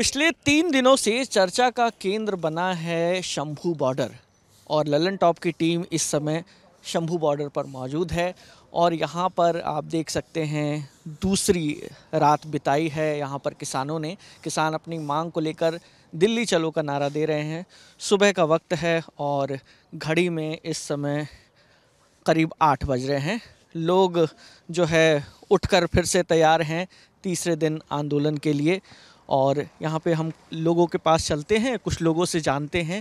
पिछले तीन दिनों से चर्चा का केंद्र बना है शंभू बॉर्डर और ललन टॉप की टीम इस समय शंभू बॉर्डर पर मौजूद है और यहाँ पर आप देख सकते हैं दूसरी रात बिताई है यहाँ पर किसानों ने किसान अपनी मांग को लेकर दिल्ली चलो का नारा दे रहे हैं सुबह का वक्त है और घड़ी में इस समय करीब आठ बज रहे हैं लोग जो है उठकर फिर से तैयार हैं तीसरे दिन आंदोलन के लिए और यहाँ पे हम लोगों के पास चलते हैं कुछ लोगों से जानते हैं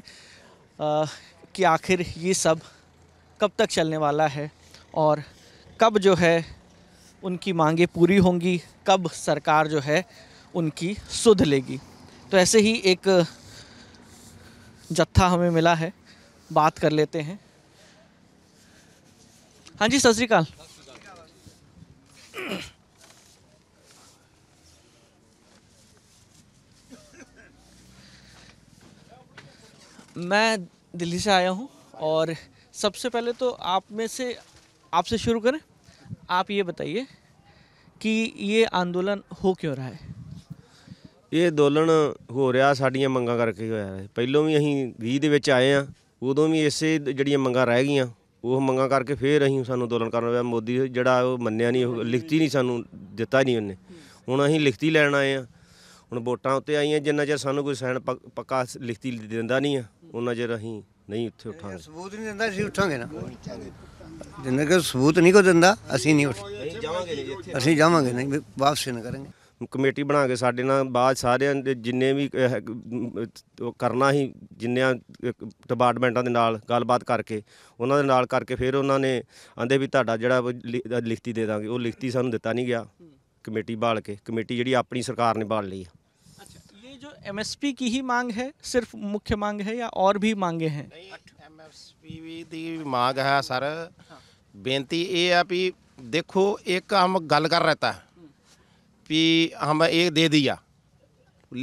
आ, कि आखिर ये सब कब तक चलने वाला है और कब जो है उनकी मांगे पूरी होंगी कब सरकार जो है उनकी सुध लेगी तो ऐसे ही एक जत्था हमें मिला है बात कर लेते हैं हाँ जी सत श्रीकाल मैं दिल्ली से आया हूँ और सबसे पहले तो आप में से आपसे शुरू करें आप ये बताइए कि ये आंदोलन हो क्यों रहा है ਇਹ ਅੰਦੋਲਨ ਹੋ ਰਿਹਾ ਸਾਡੀਆਂ ਮੰਗਾਂ ਕਰਕੇ ਹੀ ਹੋਇਆ ਹੈ ਪਹਿਲਾਂ ਵੀ ਅਸੀਂ 20 ਦੇ ਵਿੱਚ ਆਏ ਆ ਉਦੋਂ ਵੀ ਇਸੇ ਜਿਹੜੀਆਂ ਮੰਗਾਂ ਰਹਿ ਗਈਆਂ ਉਹ ਮੰਗਾਂ ਕਰਕੇ ਫੇਰ ਅਸੀਂ ਸਾਨੂੰ ਅੰਦੋਲਨ ਕਰਨਾ ਪਿਆ ਮੋਦੀ ਜਿਹੜਾ ਉਹ ਮੰਨਿਆ ਨਹੀਂ ਉਹ ਲਿਖਤੀ ਨਹੀਂ ਸਾਨੂੰ ਦਿੱਤਾ ਨਹੀਂ ਉਹਨੇ ਹੁਣ ਅਸੀਂ ਲਿਖਤੀ ਲੈਣ ਆਏ ਆ ਹੁਣ ਵੋਟਾਂ ਉੱਤੇ ਆਈਆਂ ਜਿੰਨਾ ਚਿਰ ਸਾਨੂੰ ਕੋਈ ਸੈਨ ਪੱਕਾ ਲਿਖਤੀ ਦਿੰਦਾ ਨਹੀਂ ਆ ਉਹਨਾਂ ਚਿਰ ਅਸੀਂ ਨਹੀਂ ਉੱਥੇ ਉਠਾਂਗੇ ਸਬੂਤ ਨਹੀਂ ਦਿੰਦਾ ਅਸੀਂ ਉੱਠਾਂਗੇ ਨਾ ਜਿੰਨਾ ਕਿ ਸਬੂਤ ਨਹੀਂ ਕੋ ਦਿੰਦਾ ਅਸੀਂ ਨਹੀਂ ਉੱਠ ਜਾਵਾਂਗੇ ਨਹੀਂ ਇੱਥੇ ਅਸੀਂ ਜਾਵਾਂਗੇ ਨਹੀਂ ਵਾਪਸ ਨਹੀਂ ਕਰਾਂਗੇ ਕਮੇਟੀ ਬਣਾ ਕੇ ਸਾਡੇ ਨਾਲ ਬਾਅਦ ਸਾਰਿਆਂ ਦੇ ਜਿੰਨੇ ਵੀ ਕਰਨਾ ਹੀ ਜਿੰਨਿਆਂ ਡਿਪਾਰਟਮੈਂਟਾਂ ਦੇ ਨਾਲ ਗੱਲਬਾਤ ਕਰਕੇ ਉਹਨਾਂ ਦੇ ਨਾਲ ਕਰਕੇ ਫਿਰ ਉਹਨਾਂ ਨੇ ਆਂਦੇ ਵੀ ਤੁਹਾਡਾ ਜਿਹੜਾ ਲਿਖਤੀ ਦੇ ਦਾਂਗੇ ਉਹ ਲਿਖਤੀ ਸਾਨੂੰ ਦਿੱਤਾ ਨਹੀਂ ਗਿਆ ਕਮੇਟੀ ਬਾਲ ਕੇ ਕਮੇਟੀ ਜਿਹੜੀ ਆਪਣੀ ਸਰਕਾਰ ਨੇ ਬਾਲ ਲਈ जो एमएसपी की ही मांग है सिर्फ मुख्य मांग है या और भी मांगे हैं ਐਮਐਸਪੀ मांग है सर बेनती ये है कि देखो एक हम गल कर रहता है कि हम एक दे दिया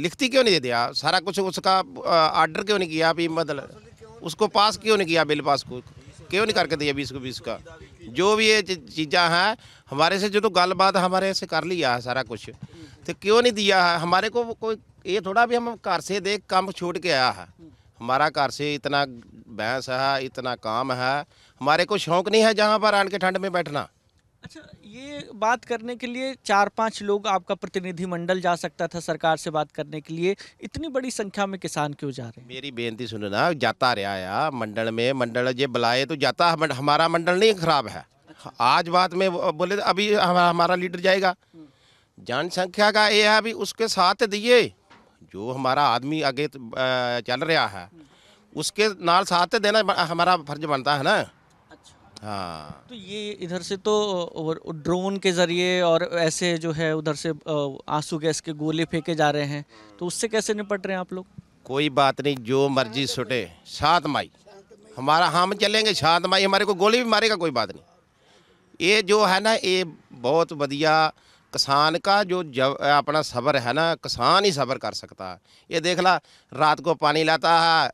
लिखती क्यों नहीं दे दिया सारा कुछ उसका ऑर्डर क्यों नहीं किया अभी मतलब उसको पास क्यों नहीं किया बिल पास को क्यों नहीं करके दिया बीस को बीस का जो भी ये चीज़ा हैं हमारे से जो तो गलबात हमारे से कर लिया है सारा कुछ तो क्यों नहीं दिया है हमारे को कोई ये थोड़ा भी हम घर से देख काम छोड़ के आया है हमारा घर से इतना बहस है इतना काम है हमारे को शौक नहीं है जहाँ पर आन के ठंड में बैठना अच्छा ये बात करने के लिए चार पांच लोग आपका प्रतिनिधि मंडल जा सकता था सरकार से बात करने के लिए इतनी बड़ी संख्या में किसान क्यों जा रहे हैं मेरी बेनती सुनो ना जाता रहा यार मंडल में मंडल जे बुलाए तो जाता हमारा मंडल नहीं खराब है आज बात में बोले अभी हमारा लीडर जाएगा हम्म। जनसंख्या का ये है अभी उसके साथ दिए जो हमारा आदमी आगे चल रहा है हम्म। उसके नाल साथ देना हमारा फर्ज बनता है ना अच्छा। हाँ तो ये इधर से तो ड्रोन के ज़रिए और ऐसे जो है उधर से आंसू गैस के गोले फेंके जा रहे हैं तो उससे कैसे निपट रहे हैं आप लोग कोई बात नहीं जो मर्जी सुटे सात माई हमारा हम चलेंगे सात माई हमारे को गोली भी मारेगा कोई बात नहीं ये जो है ना ये बहुत बढ़िया किसान का जो जब अपना सबर है ना किसान ही सबर कर सकता है ये देख ला रात को पानी लाता है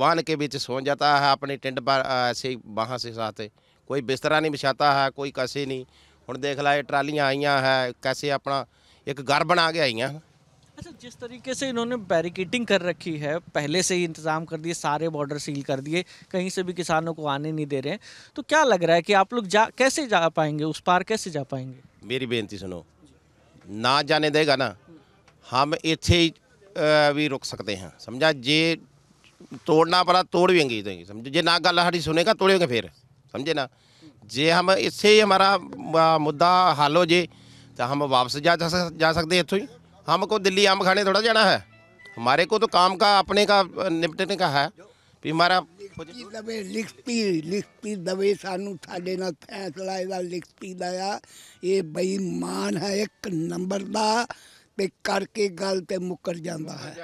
बांध के बीच सो जाता है अपने टेंट पर ऐसे वहाँ से साथ कोई बिस्तरा नहीं बिछाता है कोई कैसे नहीं हूँ देख ला ये ट्रालियाँ आईया है कैसे अपना एक घर बना के आई हैं अच्छा जिस तरीके से इन्होंने बैरिकेटिंग कर रखी है पहले से ही इंतज़ाम कर दिए सारे बॉर्डर सील कर दिए कहीं से भी किसानों को आने नहीं दे रहे हैं तो क्या लग रहा है कि आप लोग जा कैसे जा पाएंगे उस पार कैसे जा पाएंगे मेरी बेनती सुनो ना जाने देगा ना हम इतने भी रुक सकते हैं समझा जे तोड़ना पड़ा तोड़ भी देंगे तो समझे जे ना गल हमारी सुनेगा तोड़ेंगे फिर समझे ना जे हम इससे ही हमारा मुद्दा हल हो जे तो हम वापस जा जा सकते हैं इतों ही हमको दिल्ली आम खाने थोड़ा जाना है हमारे को तो काम का अपने का निपटने का है ਵੀ ਮਾਰਾ ਦਵੇ ਲਿਖਤੀ ਲਿਖਤੀ ਦਵੇ ਸਾਨੂੰ ਸਾਡੇ ਨਾਲ ਫੈਸਲਾ ਇਹਦਾ ਲਿਖਤੀ ਦਾ ਆ ਇਹ ਬੇਈਮਾਨ ਹੈ ਇੱਕ ਨੰਬਰ ਦਾ ਤੇ ਕਰਕੇ ਗੱਲ ਤੇ ਮੁੱਕਰ ਜਾਂਦਾ ਹੈ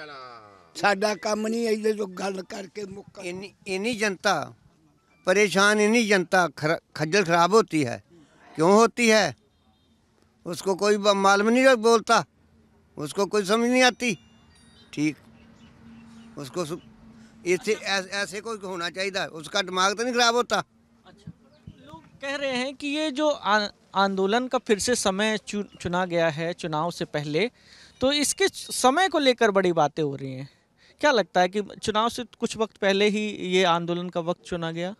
ਸਾਡਾ ਕੰਮ ਨਹੀਂ ਇਹਦੇ ਤੋਂ ਗੱਲ ਕਰਕੇ ਮੁੱਕਰ ਇਨੀ ਇਨੀ ਜਨਤਾ परेशान इन्हीं जनता खजल खराब होती है क्यों होती है उसको कोई मालूम नहीं बोलता उसको कोई समझ नहीं आती ठीक उसको इसे ऐसे कोई होना चाहिए उसका दिमाग तो नहीं खराब होता अच्छा लोग कह रहे हैं कि ये जो आंदोलन का फिर से समय चु, चुना गया है चुनाव से पहले तो इसके समय को लेकर बड़ी बातें हो रही हैं क्या लगता है कि चुनाव से कुछ वक्त पहले ही ये आंदोलन का वक्त चुना गया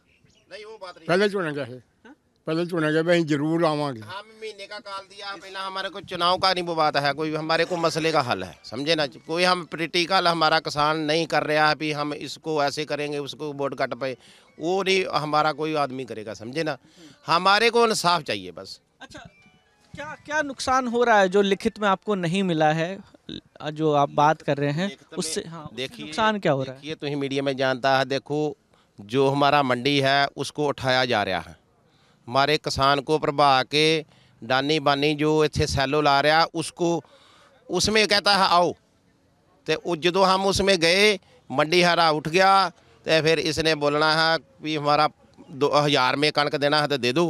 नहीं वो बात नहीं पहले चुना गया है पहले चुने तो गए भाई जरूर आवागे हम हाँ, महीने का काल दिया पहला हमारे को चुनाव का नहीं वो बात है कोई हमारे को मसले का हल है समझे ना कोई हम पोलिटिकल हमारा किसान नहीं कर रहा है भी हम इसको ऐसे करेंगे उसको वोट कट पाए वो नहीं हमारा कोई आदमी करेगा समझे ना हमारे को इंसाफ चाहिए बस अच्छा क्या क्या नुकसान हो रहा है जो लिखित में आपको नहीं मिला है जो आप बात कर रहे हैं उससे हाँ, उससे देखिए नुकसान क्या हो रहा है ये तो ही मीडिया में जानता है देखो जो हमारा मंडी है उसको उठाया जा रहा है हमारे किसान को प्रभा के डानी बानी जो इतने सैलो ला रहा उसको उसमें कहता है आओ तो जो हम उसमें गए मंडी हरा उठ गया तो फिर इसने बोलना है कि हमारा दो हज़ार में कणक देना है तो दे दो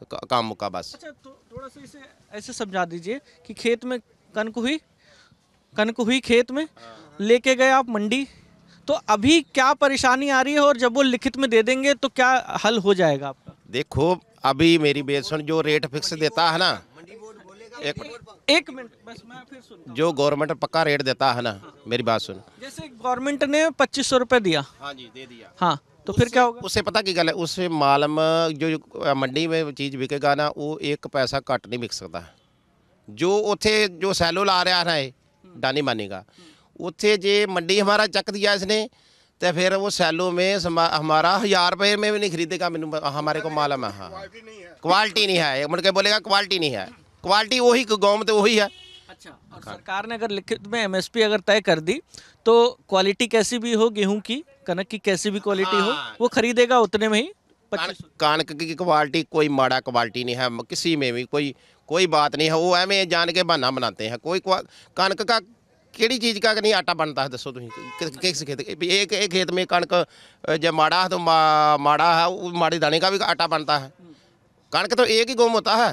तो काम मुका बस अच्छा तो थोड़ा सा इसे ऐसे समझा दीजिए कि खेत में कनक हुई कनक हुई खेत में हाँ। लेके गए आप मंडी तो अभी क्या परेशानी आ रही है और जब वो लिखित में दे देंगे तो क्या हल हो जाएगा आपका देखो अभी मेरी बेसन जो रेट फिक्स देता है ना एक एक मिनट बस मैं फिर सुन जो गवर्नमेंट पक्का रेट देता है ना मेरी बात सुन जैसे गवर्नमेंट ने पच्चीस सौ रूपए दिया हाँ जी दे दिया हाँ तो फिर क्या होगा उसे पता की गल है उससे माल में जो मंडी में चीज़ बिकेगा ना वो एक पैसा घट नहीं बिक सकता जो उथे जो सैलो ला रहा है हम्म। डानी मानी का ਉੱਥੇ ਜੇ मंडी हमारा चक दिया इसने तो फिर वो सैलो में हमारा हज़ार रुपये में भी नहीं खरीदेगा मैं हमारे को मालूम है हाँ क्वालिटी नहीं है मुड़ के बोलेगा क्वालिटी नहीं है क्वालिटी वही गाँव में तो वही है अच्छा और सरकार ने अगर लिखित में एमएसपी अगर तय कर दी तो क्वालिटी कैसी भी हो गेहूं की कनक की कैसी भी क्वालिटी हो हाँ। वो खरीदेगा उतने में ही कनक की क्वालिटी कोई माड़ा क्वालिटी नहीं है किसी में भी कोई कोई बात नहीं है वो एम जान के बहाना बनाते हैं कोई कनक का ਕਿਹੜੀ चीज़ का नहीं आटा बनता है दसो तुम किस खेत एक खेत में कणक जो माड़ा है तो मा माड़ा है ਉਹ दाने का भी आटा बनता है कणक तो एक ही गुम होता है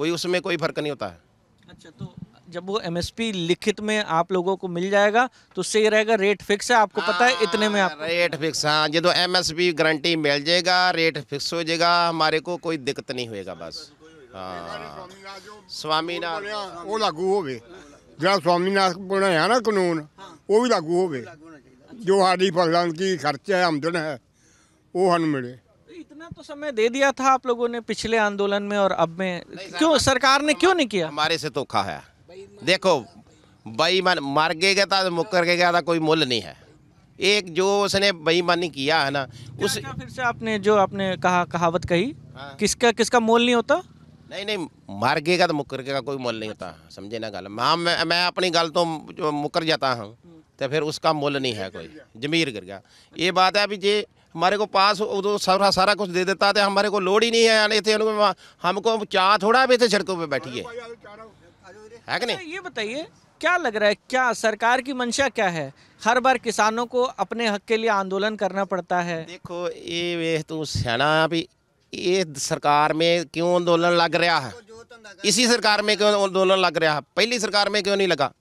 कोई उसमें कोई फर्क नहीं होता है अच्छा तो जब वो एमएसपी लिखित में आप लोगों को मिल जाएगा तो उससे ये रहेगा रेट फिक्स है आपको पता है हाँ, इतने में आप रेट फिक्स हाँ तो एम एस पी गारंटी मिल जाएगा रेट फिक्स हो जाएगा हमारे को कोई दिक्कत नहीं होएगा बस हाँ स्वामीनाथ वो लागू हो गए जरा ਜਿਹੜਾ बनाया ना कानून वो भी लागू हो गए जो हाड़ी फसलान की खर्च है आमदन है वो हम मिले इतना तो समय दे दिया था आप लोगों ने पिछले आंदोलन में और अब में क्यों सरकार ने क्यों नहीं किया हमारे से धोखा तो है देखो बेईमान मर गए गया था मुकर के गया था कोई मूल्य नहीं है एक जो उसने बेईमानी किया है ना उस फिर से आपने जो आपने कहा कहावत कही हाँ। किसका किसका मोल नहीं होता नहीं नहीं मार्गे का तो मुकर का कोई मोल नहीं होता समझे ना गल हाँ, मैं मैं अपनी गल तो मुकर जाता हूँ तो फिर उसका मोल नहीं है कोई जमीर गिर गया ये बात है भी जे हमारे को पास उदो सारा सारा कुछ दे देता तो हमारे को लोड ही नहीं है आने थे हमको चा थोड़ा भी थे सड़कों पर बैठिए है कि नहीं अच्छा, ये बताइए क्या लग रहा है क्या सरकार की मंशा क्या है हर बार किसानों को अपने हक के लिए आंदोलन करना पड़ता है देखो ये तू तो सियाना भी ये सरकार में क्यों आंदोलन लग रहा है इसी सरकार में क्यों आंदोलन लग रहा है पहली सरकार में क्यों नहीं लगा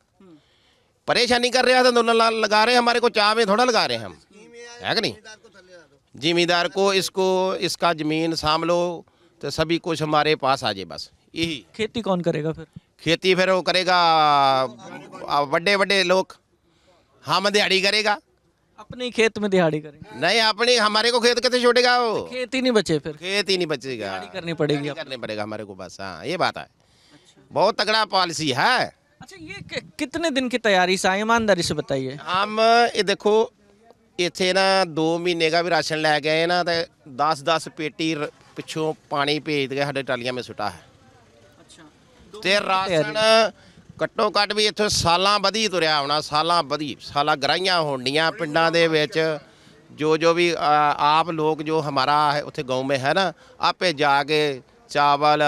परेशानी कर रहा था तो आंदोलन लगा रहे हैं हमारे को चाह में थोड़ा लगा रहे हैं हम है कि नहीं जिमीदार को इसको इसका ज़मीन साम लो तो सभी कुछ हमारे पास आ जाए बस यही खेती कौन करेगा फिर खेती फिर वो करेगा बड़े बड़े लोग हम दिहाड़ी करेगा अपने खेत में दिहाड़ी करेंगे नहीं अपनी हमारे को खेत कैसे छोड़ेगा वो खेत ही नहीं बचे फिर खेत ही नहीं बचेगा करनी पड़ेगी दिहाड़ी करनी पड़ेगा हमारे को बस हाँ ये बात है अच्छा। बहुत तगड़ा पॉलिसी है अच्छा ये कितने दिन की तैयारी से ईमानदारी से बताइए हम ये देखो इतने ना दो महीने का भी राशन लै गए ना तो दस दस पेटी पिछों पानी भेज दिया साढ़े टालिया में सुटा है अच्छा तो राशन ਘੱਟੋ ਕੱਟ ਵੀ ਇੱਥੇ ਸਾਲਾਂ ਵਧੀ ਤੁਰਿਆ ਹੋਣਾ ਸਾਲਾਂ ਵਧੀ ਸਾਲਾਂ ਗਰਾਈਆਂ ਹੋਣੀਆਂ ਪਿੰਡਾਂ ਦੇ ਵਿੱਚ ਜੋ ਜੋ ਵੀ ਆਪ ਲੋਕ ਜੋ ਹਮਾਰਾ ਹੈ ਉੱਥੇ گاؤں ਮੇ ਹੈ ਨਾ ਆਪੇ ਜਾ ਕੇ ਚਾਵਲ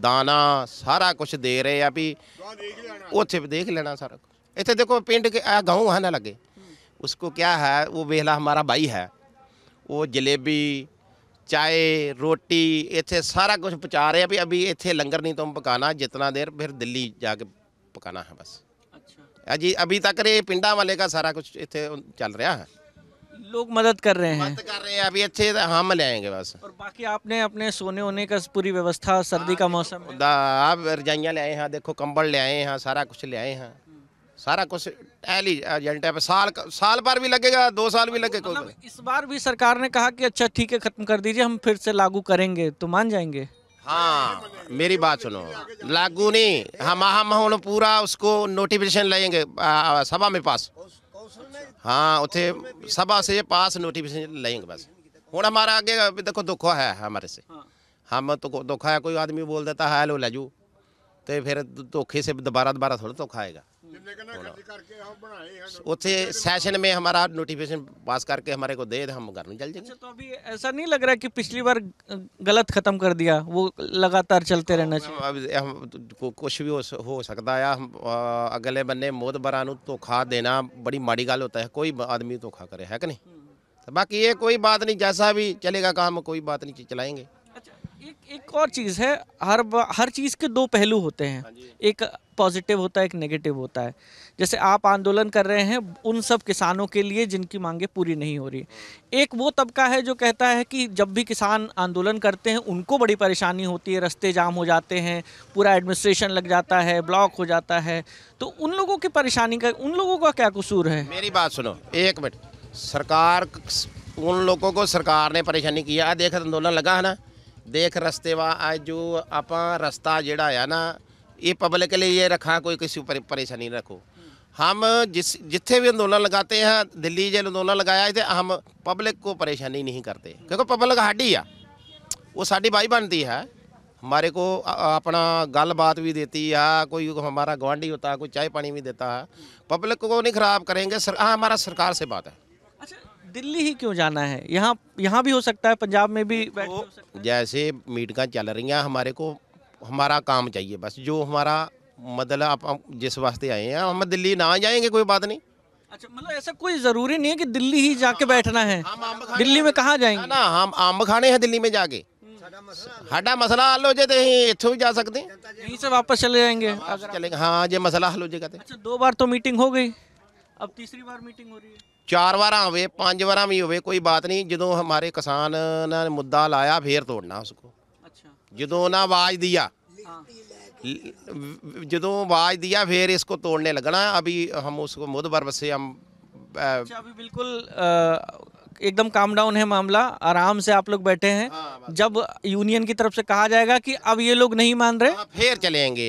ਦਾਣਾ ਸਾਰਾ ਕੁਝ ਦੇ ਰਹੇ ਆ ਵੀ ਉੱਥੇ ਵੀ ਦੇਖ ਲੈਣਾ ਸਾਰਾ ਇੱਥੇ ਦੇਖੋ ਪਿੰਡ ਕੇ ਆ گاؤں ਹਨ ਨਾ ਲੱਗੇ उसको क्या है वो वेहला हमारा भाई है वो जलेबी चाय रोटी इतने सारा कुछ पहुँचा ਵੀ ਅਭੀ ਇੱਥੇ ਲੰਗਰ ਨਹੀਂ नहीं ਪਕਾਣਾ पकाना ਦੇਰ देर ਦਿੱਲੀ ਜਾ ਕੇ पकाना है बस अच्छा जी अभी तक ਇਹ ਪਿੰਡਾਂ वाले का सारा कुछ इतने चल रहा है लोग मदद कर रहे हैं मदद कर रहे हैं अभी अच्छे हम ले आएंगे बस और बाकी आपने अपने सोने होने का पूरी व्यवस्था सर्दी का हाँ, मौसम आप रजाइयाँ ले आए हैं देखो कंबल ले आए हैं सारा कुछ ले आए हैं सारा कुछ टहली एजेंट है साल साल भर भी लगेगा दो साल भी लगेगा मतलब इस बार भी सरकार ने कहा कि अच्छा ठीक है खत्म कर दीजिए हम फिर से लागू करेंगे तो मान जाएंगे हाँ मेरी बात सुनो लागू नहीं हम हम हम पूरा उसको नोटिफिकेशन लेंगे सभा में पास हाँ उसे सभा से पास नोटिफिकेशन लेंगे बस हूँ हमारा आगे देखो दुख है हमारे से हाँ। हम तो दुख है कोई आदमी बोल देता है लो लाजू तो फिर धोखे से ਦੁਬਾਰਾ ਦੁਬਾਰਾ थोड़ा धोखा आएगा उसे सेशन में हमारा नोटिफिकेशन पास करके हमारे को दे हम घर में जल जाएंगे अच्छा, तो अभी ऐसा नहीं लग रहा कि पिछली बार गलत खत्म कर दिया वो लगातार चलते हाँ, रहना चाहिए हम कुछ भी हो सकता है अगले बंदे मोद बरा धोखा देना बड़ी माड़ी गल होता है कोई आदमी धोखा करे है कि नहीं हम्म। तो बाकी ये कोई बात नहीं जैसा भी चलेगा काम कोई बात नहीं चलाएंगे एक एक और चीज़ है हर हर चीज़ के दो पहलू होते हैं हाँ एक पॉजिटिव होता है एक नेगेटिव होता है जैसे आप आंदोलन कर रहे हैं उन सब किसानों के लिए जिनकी मांगे पूरी नहीं हो रही हाँ। एक वो तबका है जो कहता है कि जब भी किसान आंदोलन करते हैं उनको बड़ी परेशानी होती है रास्ते जाम हो जाते हैं पूरा एडमिनिस्ट्रेशन लग जाता है ब्लॉक हो जाता है तो उन लोगों की परेशानी का उन लोगों का क्या कसूर है मेरी बात सुनो एक मिनट सरकार उन लोगों को सरकार ने परेशानी किया देखा तो आंदोलन लगा है ना देख रस्ते वा आज जो आप रस्ता जड़ा है ना ये पब्लिक के लिए रखा कोई किसी पर परेशानी रखो हम जिस जिथे भी आंदोलन लगाते हैं दिल्ली जो आंदोलन लगाया तो हम पब्लिक को परेशानी नहीं करते क्योंकि पब्लिक हाडी आ वो साड़ी भाई बनती है हमारे को अपना गलबात भी देती है कोई हमारा गुआढ़ी होता है कोई चाय पानी भी देता है पब्लिक को नहीं ख़राब करेंगे सर हाँ हमारा सरकार से बात है दिल्ली ही क्यों जाना है यहाँ यहाँ भी हो सकता है पंजाब में भी तो जैसे मीटिंगा चल रही हैं हमारे को हमारा काम चाहिए बस जो हमारा मतलब आप जिस वास्ते आए हैं हम दिल्ली ना जाएंगे कोई बात नहीं अच्छा मतलब ऐसा कोई ज़रूरी नहीं है कि दिल्ली ही जाके बैठना है दिल्ली में कहाँ जाएंगे ना हम आम खाने हैं दिल्ली में जाके ਸਾਡਾ मसला हल हो जाए तो ਅਸੀਂ भी जा सकते ਸਕਦੇ यहीं से वापस चले जाएंगे हाँ ये मसला हल हो जाएगा अच्छा दो बार तो मीटिंग हो गई अब तीसरी बार मीटिंग हो रही है ਚਾਰ ਵਾਰਾਂ ਹੋਵੇ ਪੰਜ ਵਾਰਾਂ ਵੀ ਹੋਵੇ ਕੋਈ ਬਾਤ ਨਹੀਂ ਜਦੋਂ ਹਮਾਰੇ ਕਿਸਾਨ ਨੇ ਮੁੱਦਾ ਲਾਇਆ ਫੇਰ ਤੋੜਨਾ ਉਸਕੋ अच्छा ਜਦੋਂ ਉਹਨਾਂ ਆਵਾਜ਼ ਦਿਆ ਜਦੋਂ ਆਵਾਜ਼ ਦਿਆ ਫੇਰ ਇਸਕੋ ਤੋੜਨੇ ਲੱਗਣਾ ਅਭੀ ਹਮ ਉਸਕੋ ਮੁੱਦ ਬਰਬਸੇ ਹਮ ਅੱਛਾ ਅਭੀ ਬਿਲਕੁਲ एकदम काम डाउन है मामला आराम से आप लोग बैठे हैं जब यूनियन की तरफ से कहा जाएगा कि अब ये लोग नहीं मान रहे फिर चलेंगे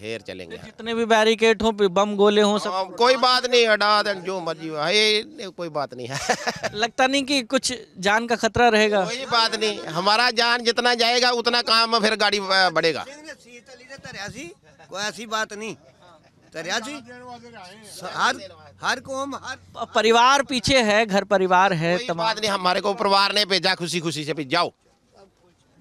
फिर चलेंगे जितने भी बैरिकेड हो बम गोले हो सब कोई बात नहीं हटा दे जो मर्जी कोई बात नहीं है लगता नहीं कि कुछ जान का खतरा रहेगा कोई बात नहीं हमारा जान जितना जाएगा उतना काम फिर गाड़ी बढ़ेगा कोई ऐसी बात नहीं दरिया जी हर हर कौम हर परिवार पीछे है घर परिवार है तमाम नहीं हमारे को परिवार ने भेजा खुशी खुशी से भी जाओ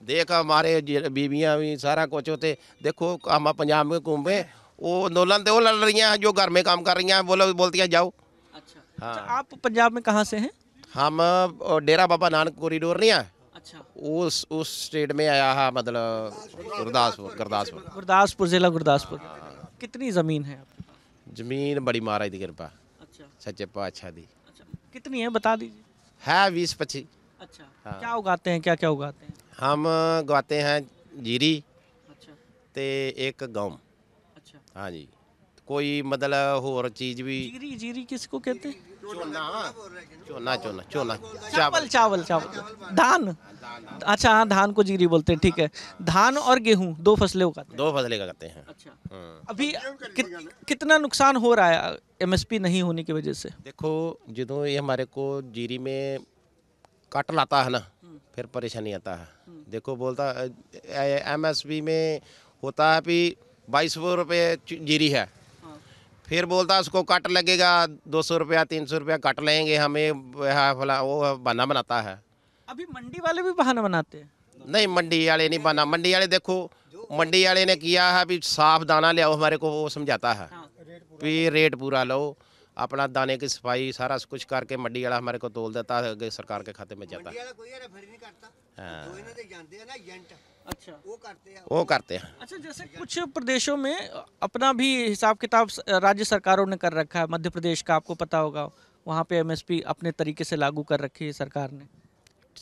देख हमारे बीवियां भी सारा कुछ होते देखो हम पंजाब में घूमे वो नोलन तो लड़ रही हैं जो घर में काम कर रही हैं बोलो बोलती हैं जाओ अच्छा हाँ अच्छा, आप पंजाब में कहाँ से हैं हम डेरा बाबा नानक कॉरिडोर नहीं है अच्छा। उस उस स्टेट में आया है हाँ, मतलब गुरदासपुर गुरदासपुर गुरदासपुर जिला गुरदासपुर कितनी ज़मीन है ज़मीन बड़ी महाराज की कृपा अच्छा सच्चे पातशाह दी अच्छा कितनी है बता दीजिए है बीस पच्चीस अच्छा हाँ। क्या उगाते हैं क्या क्या उगाते हैं हम उगाते हैं जीरी अच्छा ते एक गम अच्छा हाँ जी कोई मतलब और चीज़ भी जीरी जीरी किसको कहते हैं चोना हाँ। चोना चोना चोना चावल चावल चावल हाँ, धान अच्छा हाँ धान को जीरी बोलते हैं ठीक है धान और गेहूँ दो फसलें उगाते दो फसलें उगाते हैं अच्छा हम्म। अभी कि, कितना नुकसान हो रहा है एमएसपी नहीं होने की वजह से देखो जो ये हमारे को जीरी में काट लाता है ना हम्म। फिर परेशानी आता है हम्म। देखो बोलता एमएसपी में होता है भी बाईस रुपए जीरी है फिर बोलता उसको कट लगेगा दो सौ रुपया तीन सौ रुपया कट लेंगे हमें फला वो बहाना बनाता है अभी मंडी वाले भी बहाना बनाते हैं नहीं मंडी वाले नहीं बहाना मंडी वाले देखो मंडी वाले ने किया है अभी साफ दाना लिया हमारे को वो समझाता है भी हाँ। रेट पूरा लो अपना दाने की सफाई सारा कुछ करके मंडी वाला हमारे को तोल देता है सरकार के खाते में जाता है अच्छा वो करते हैं वो करते हैं अच्छा जैसे कुछ प्रदेशों में अपना भी हिसाब किताब राज्य सरकारों ने कर रखा है मध्य प्रदेश का आपको पता होगा वहाँ पे एमएसपी अपने तरीके से लागू कर रखी है सरकार ने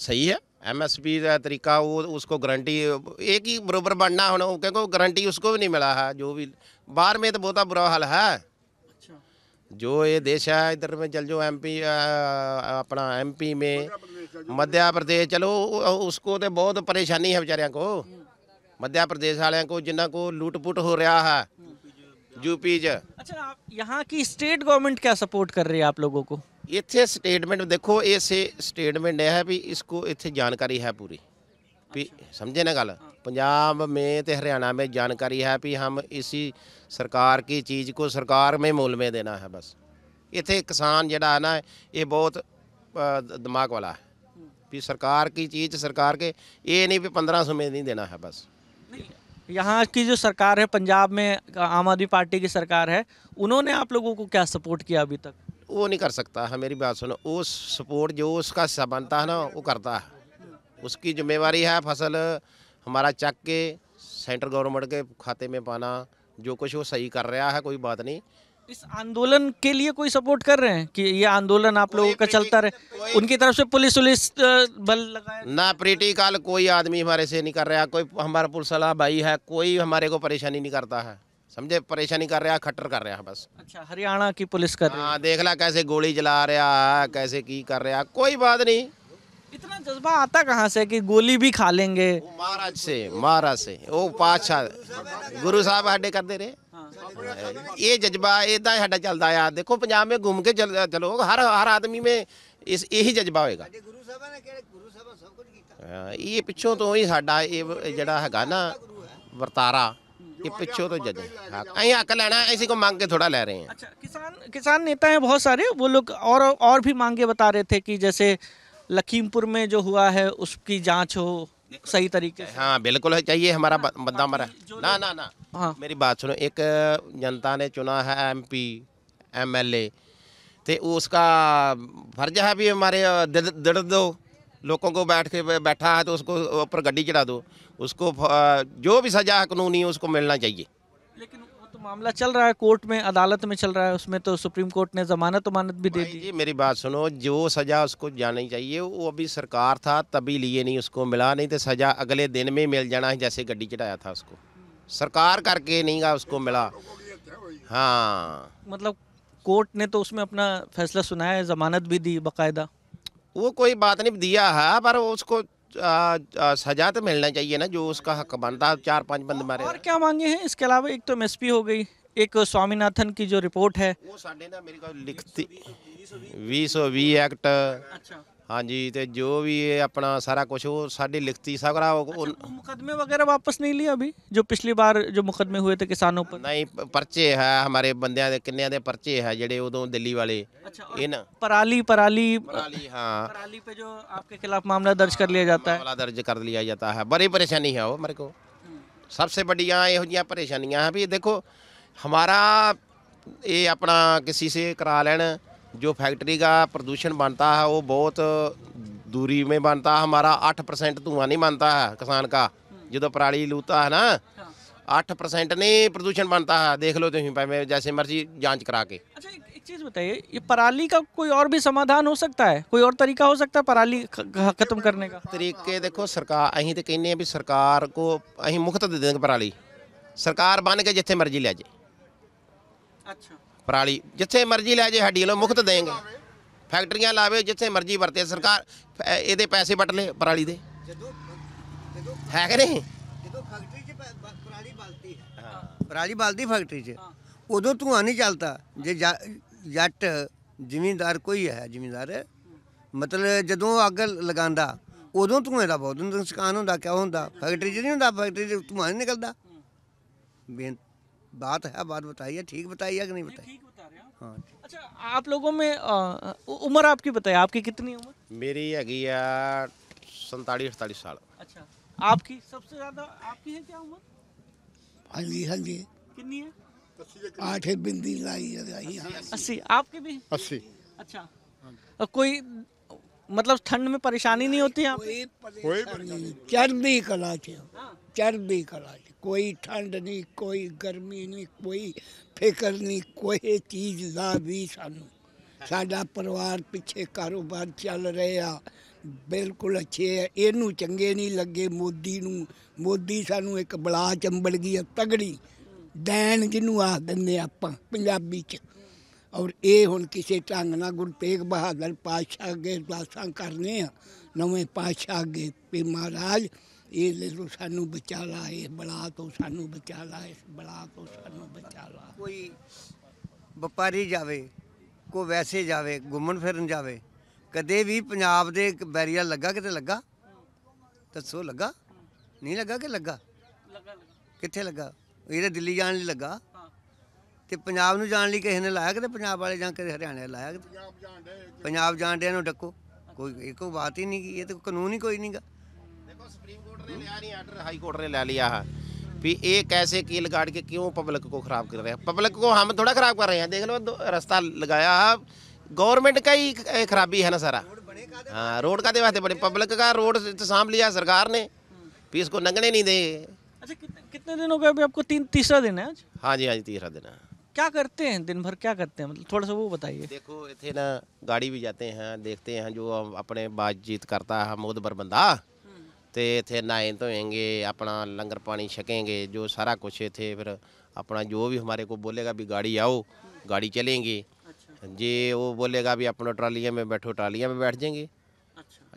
सही है एमएसपी का तरीका वो उसको गारंटी एक ही बराबर बढ़ना होना क्योंकि गारंटी उसको भी नहीं मिला है जो भी बाहर में तो बहुत बुरा हाल है जो ये देश है इधर में चल जो एमपी अपना एमपी में मध्य प्रदेश चलो उसको तो बहुत परेशानी है बेचारिया को मध्य प्रदेश वाले को जिन्हों को लूट पुट हो रहा है यूपी च अच्छा यहाँ की स्टेट गवर्नमेंट क्या सपोर्ट कर रही है आप लोगों को इतने स्टेटमेंट देखो इसे स्टेटमेंट है भी इसको इतने जानकारी है पूरी भी अच्छा। समझे ना गल हाँ। पंजाब में तो हरियाणा में जानकारी है भी हम इसी सरकार की चीज़ को सरकार में मूल में देना है बस इतने किसान जड़ा है ना ये बहुत दिमाग वाला है भी सरकार की चीज़ सरकार के ये नहीं भी पंद्रह सौ में नहीं देना है बस यहाँ की जो सरकार है पंजाब में आम आदमी पार्टी की सरकार है उन्होंने आप लोगों को क्या सपोर्ट किया अभी तक वो नहीं कर सकता है मेरी बात सुनो वो सपोर्ट जो उसका हिस्सा बनता है ना वो करता है उसकी जिम्मेवारी है फसल हमारा चक के सेंट्रल गवर्नमेंट के खाते में पाना जो कुछ वो सही कर रहा है कोई बात नहीं इस आंदोलन के लिए कोई सपोर्ट कर रहे हैं कि ये आंदोलन आप लोगों का चलता रहे उनकी तरफ से पुलिस उलिस बल लगाया ना प्रीटिकल कोई आदमी हमारे से नहीं कर रहा कोई हमारा पुलिस वाला भाई है कोई हमारे को परेशानी नहीं करता है समझे परेशानी कर रहा खट्टर कर रहा है बस अच्छा हरियाणा की पुलिस कर रहा है हाँ, देख ला कैसे गोली जला रहा है कैसे की कर रहा कोई बात नहीं इतना जज्बा आता कहाँ से कि गोली भी खा लेंगे महाराज से महाराज से वो पाछा गुरु साहब हाडे करते रहे हाँ। ये जज्बा इदा साडा चलता है देखो पंजाब में घूम के चलो हर हर आदमी में इस यही जज्बा होगा हाँ, ये पिछों तो ही साडा ये जड़ा है ना वर्तारा ये पिछों तो जज अं हक लेना इसी को मांग के थोड़ा ले रहे हैं अच्छा किसान किसान नेता हैं बहुत सारे वो लोग और और भी मांगे बता रहे थे कि जैसे लखीमपुर में जो हुआ है उसकी जांच हो सही तरीके से हाँ बिल्कुल है चाहिए हमारा बंदा मरा ना ना ना हाँ मेरी बात सुनो एक जनता ने चुना है एमपी एमएलए तो उसका फर्ज है भी हमारे दर्द दो लोगों को बैठ के बैठा है तो उसको ऊपर गड्डी चढ़ा दो उसको जो भी सजा कानूनी उसको मिलना चाहिए लेकिन मामला चल रहा है कोर्ट में अदालत में चल रहा है उसमें तो सुप्रीम कोर्ट ने जमानत वमानत भी दे दी जी मेरी बात सुनो जो सज़ा उसको जानी चाहिए वो अभी सरकार था तभी लिए नहीं उसको मिला नहीं तो सज़ा अगले दिन में मिल जाना है जैसे गड्डी चढ़ाया था उसको सरकार करके नहीं गा उसको मिला हाँ मतलब कोर्ट ने तो उसमें अपना फैसला सुनाया है जमानत भी दी बाकायदा वो कोई बात नहीं दिया है पर उसको सजा तो मिलना चाहिए ना जो उसका हक बनता चार पांच बंद मारे और क्या मांगे हैं इसके अलावा एक तो एम हो गई एक स्वामीनाथन की जो रिपोर्ट है वो मेरे को लिखती वी एक्ट अच्छा ਹਾਂਜੀ ਤੇ जो भी ये अपना सारा कुछ वो साड़ी लिखती सारा वो मुकदमे वगैरह वापस नहीं लिया अभी जो पिछली बार जो मुकदमे हुए थे किसानों पर नहीं प- ਪਰਚੇ ਹੈ ਹਮਾਰੇ ਬੰਦਿਆਂ ਦੇ ਕਿੰਨਿਆਂ ਦੇ ਪਰਚੇ ਹੈ ਜਿਹੜੇ ਉਦੋਂ ਦਿੱਲੀ पराली पराली हाँ पराली पे जो आपके खिलाफ मामला दर्ज कर लिया जाता है दर्ज कर लिया जाता है बड़ी परेशानी है वो मेरे को सबसे बड़िया यहाँ परेशानियाँ हैं भी देखो हमारा ये अपना किसी से करा लेन जो फैक्ट्री का प्रदूषण बनता है वो बहुत दूरी में बनता है हमारा आठ परसेंट धुआं नहीं बनता है किसान का जो तो पराली लूता है ना हाँ। आठ परसेंट नहीं प्रदूषण बनता है देख लो तुम मैं जैसे मर्जी जांच करा के अच्छा एक, एक चीज़ बताइए ये पराली का कोई और भी समाधान हो सकता है कोई और तरीका हो सकता है पराली खत्म करने का तरीके देखो सरकार अं तो कहने भी सरकार को अं मुख्त दे देंगे पराली सरकार बन के जिथे मर्जी ले जाए अच्छा ਪਰਾਲੀ ਜਿੱਥੇ ਮਰਜ਼ੀ ਲੈ ਜੇ ਹੱਡੀ ਲੋ ਮੁਕਤ ਦੇਣਗੇ ਫੈਕਟਰੀਆਂ ਲਾਵੇ ਜਿੱਥੇ ਮਰਜ਼ੀ ਵਰਤੇ ਸਰਕਾਰ ਇਹਦੇ ਪੈਸੇ ਵਟ ਲੈ ਪਰਾਲੀ ਦੇ ਹੈ ਕਿ ਨਹੀਂ ਜਦੋਂ ਫੈਕਟਰੀ 'ਚ ਪਰਾਲੀ ਬਲਦੀ ਹੈ ਪਰਾਲੀ ਬਲਦੀ ਫੈਕਟਰੀ 'ਚ ਉਦੋਂ ਧੂਆਂ ਨਹੀਂ ਚੱਲਦਾ ਜੇ ਜੱਟ ਜ਼ਿਮੀਂਦਾਰ ਕੋਈ ਹੈ ਜ਼ਿਮੀਂਦਾਰ ਮਤਲਬ ਜਦੋਂ ਅੱਗ ਲਗਾਉਂਦਾ ਉਦੋਂ ਧੂੰਏ ਦਾ ਬਹੁਤ ਨੁਕਸਾਨ ਹੁੰਦਾ ਕਿਉਂ ਹੁੰਦਾ ਫੈਕਟਰੀ 'ਚ ਨਹੀਂ ਹੁੰਦਾ ਫੈਕਟਰੀ 'ਚ ਧੂੰਆਂ ਨਹੀਂ ਨਿਕਲਦਾ ਬੇਨ- बात है बात बताइए ठीक बताइए कि नहीं बताइए हाँ अच्छा आप लोगों में उम्र आपकी बताइए आपकी कितनी उम्र मेरी हैगी है संताली अड़तालीस साल अच्छा आपकी सबसे ज़्यादा आपकी है क्या उम्र हाँ जी हाँ जी कितनी है आठ है बिंदी लाई अस्सी आपके भी अस्सी अच्छा कोई मतलब ठंड में परेशानी नहीं होती है कोई परेशानी चर्बी कला थे हाँ। चर्बी कला ਕੋਈ ਠੰਡ ਨਹੀਂ ਕੋਈ ਗਰਮੀ ਨਹੀਂ ਕੋਈ ਫਿਕਰ ਨਹੀਂ ਕੋਈ ਚੀਜ਼ ਦਾ ਵੀ ਸਾਨੂੰ ਸਾਡਾ ਪਰਿਵਾਰ ਪਿੱਛੇ ਕਾਰੋਬਾਰ ਚੱਲ ਰਿਹਾ ਬਿਲਕੁਲ ਅੱਛੇ ਹੈ ਇਹਨੂੰ ਚੰਗੇ ਨਹੀਂ ਲੱਗੇ ਮੋਦੀ ਨੂੰ ਮੋਦੀ ਸਾਨੂੰ ਇੱਕ ਬਲਾ ਚੰਬੜ ਗਈ ਹੈ ਤਗੜੀ ਡੈਣ ਜਿਹਨੂੰ ਆਖ ਦਿੰਦੇ ਆਪਾਂ ਪੰਜਾਬੀ 'ਚ ਔਰ ਇਹ ਹੁਣ ਕਿਸੇ ਢੰਗ ਨਾਲ ਗੁਰਪੇਗ ਬਹਾਦਰ ਪਾਸ਼ਾ ਅੱਗੇ ਅਰਦਾਸਾਂ ਕਰਨੇ ਆ ਨਵੇਂ ਪਾਸ਼ਾ ਅੱਗੇ ਤੇ ਮਹਾਰਾਜ ਇਹ ਲੈ ਲੋ ਸਾਨੂੰ ਬਚਾ ਲਾ ਇਹ ਬਲਾ ਤੋਂ ਸਾਨੂੰ ਬਚਾ ਲਾ ਇਸ ਬਲਾ ਤੋਂ ਸਾਨੂੰ ਬਚਾ ਲਾ ਕੋਈ ਵਪਾਰੀ ਜਾਵੇ ਕੋ ਵੈਸੇ ਜਾਵੇ ਘੁੰਮਣ ਫਿਰਨ ਜਾਵੇ ਕਦੇ ਵੀ ਪੰਜਾਬ ਦੇ ਬੈਰੀਆ ਲੱਗਾ ਕਿਤੇ ਲੱਗਾ ਦੱਸੋ ਲੱਗਾ ਨਹੀਂ ਲੱਗਾ ਕਿ ਲੱਗਾ ਕਿੱਥੇ ਲੱਗਾ ਇਹ ਤਾਂ ਦਿੱਲੀ ਜਾਣ ਲਈ ਲੱਗਾ ਤੇ ਪੰਜਾਬ ਨੂੰ ਜਾਣ ਲਈ ਕਿਸੇ ਨੇ ਲਾਇਆ ਕਿਤੇ ਪੰਜਾਬ ਵਾਲੇ ਜਾਂ ਕਿਤੇ ਹਰਿਆਣੇ ਲਾਇਆ ਜਾਣਦੇ ਪੰਜਾਬ ਜਾਣਦੇ ਨੂੰ ਡੱਕੋ ਕੋਈ ਇੱਕੋ ਬਾਤ ਹੀ ਨਹੀਂ ਇਹ ਤਾਂ ਕਾਨੂੰਨ ਹੀ ਕੋਈ ਨਹੀਂਗਾ ਦੇਖੋ ਸੁਪਰੀਮ कोर्ट ने लिया लिया है भी ये कैसे कील गाड़ के क्यों पब्लिक को ख़राब कर रहे हैं पब्लिक को हम थोड़ा ख़राब कर रहे हैं देख लो रास्ता लगाया है गवर्नमेंट का ही खराबी है ना सारा हाँ रोड का देवाते बड़े पब्लिक का रोड सांभ लिया सरकार ने भी इसको नंगने नहीं दे अच्छा कितने कितने दिन हो गए अभी आपको तीन तीसरा दिन है आज हाँ जी हाँ जी तीसरा दिन है क्या करते हैं दिन भर क्या करते हैं मतलब थोड़ा सा वो बताइए देखो इतने ना गाड़ी भी जाते हैं देखते हैं जो अपने बातचीत करता है मोदबर बंदा तो इतने नहाए धोएंगे अपना लंगर पानी छकेंगे जो सारा कुछ इतने फिर अपना जो भी हमारे को बोलेगा भी गाड़ी आओ गाड़ी चलेंगे जे वो बोलेगा भी अपना ट्रालिया में बैठो ट्रालिया में बैठ जाएंगे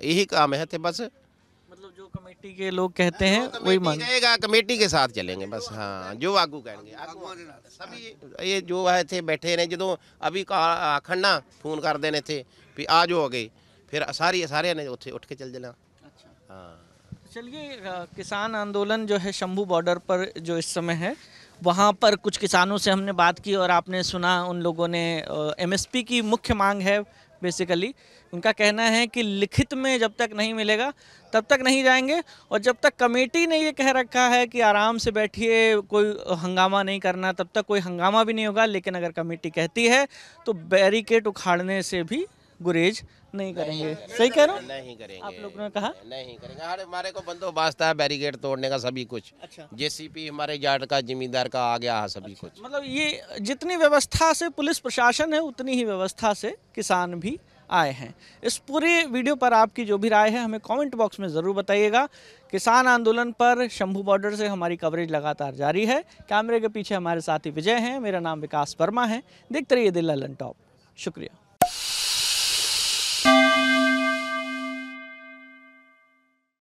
यही काम है थे बस मतलब जो कमेटी के लोग कहते हैं वही मान कमेटी के साथ चलेंगे बस हाँ जो आगू कहेंगे सभी ये जो है थे बैठे ने जो अभी खंडा फोन कर देने थे भी आज हो गए फिर सारी सारे ने उठ के चल जाना हाँ चलिए किसान आंदोलन जो है शंभू बॉर्डर पर जो इस समय है वहाँ पर कुछ किसानों से हमने बात की और आपने सुना उन लोगों ने एमएसपी की मुख्य मांग है बेसिकली उनका कहना है कि लिखित में जब तक नहीं मिलेगा तब तक नहीं जाएंगे और जब तक कमेटी ने ये कह रखा है कि आराम से बैठिए कोई हंगामा नहीं करना तब तक कोई हंगामा भी नहीं होगा लेकिन अगर कमेटी कहती है तो बैरिकेड उखाड़ने से भी गुरेज नहीं करेंगे सही कह रहा हूँ नहीं करेंगे आप लोगों ने कहा नहीं करेंगे अरे हमारे को बंदोबस्त है बैरिकेड तोड़ने का सभी कुछ अच्छा जेसीपी हमारे जाट का जिमीदार का आ गया है सभी अच्छा। कुछ मतलब ये जितनी व्यवस्था से पुलिस प्रशासन है उतनी ही व्यवस्था से किसान भी आए हैं इस पूरे वीडियो पर आपकी जो भी राय है हमें कमेंट बॉक्स में ज़रूर बताइएगा किसान आंदोलन पर शंभू बॉर्डर से हमारी कवरेज लगातार जारी है कैमरे के पीछे हमारे साथी विजय हैं मेरा नाम विकास वर्मा है देखते रहिए दिल्ला लन टॉप शुक्रिया